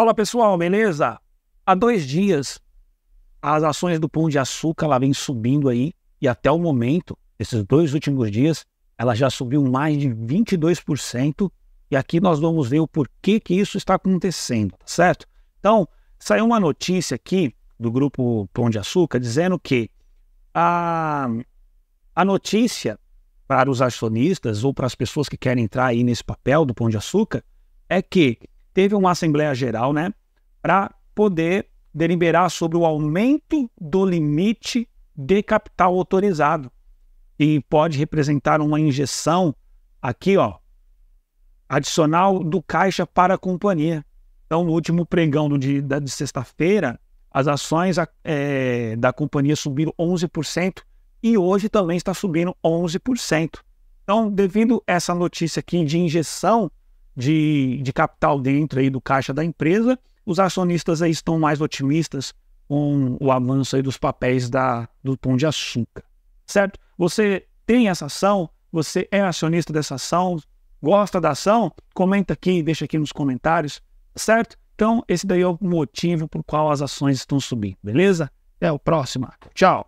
Olá pessoal, beleza? Há dois dias as ações do Pão de Açúcar ela vem subindo aí e até o momento, esses dois últimos dias, ela já subiu mais de 22% e aqui nós vamos ver o porquê que isso está acontecendo, tá certo? Então, saiu uma notícia aqui do grupo Pão de Açúcar dizendo que a, a notícia para os acionistas ou para as pessoas que querem entrar aí nesse papel do Pão de Açúcar é que teve uma Assembleia Geral, né, para poder deliberar sobre o aumento do limite de capital autorizado. E pode representar uma injeção aqui, ó, adicional do caixa para a companhia. Então, no último pregão do de, de sexta-feira, as ações é, da companhia subiram 11% e hoje também está subindo 11%. Então, devido a essa notícia aqui de injeção de, de capital dentro aí do caixa da empresa. Os acionistas aí estão mais otimistas com o avanço aí dos papéis da, do Pão de Açúcar, certo? Você tem essa ação? Você é acionista dessa ação? Gosta da ação? Comenta aqui, deixa aqui nos comentários, certo? Então, esse daí é o motivo por qual as ações estão subindo, beleza? Até o próximo. Tchau!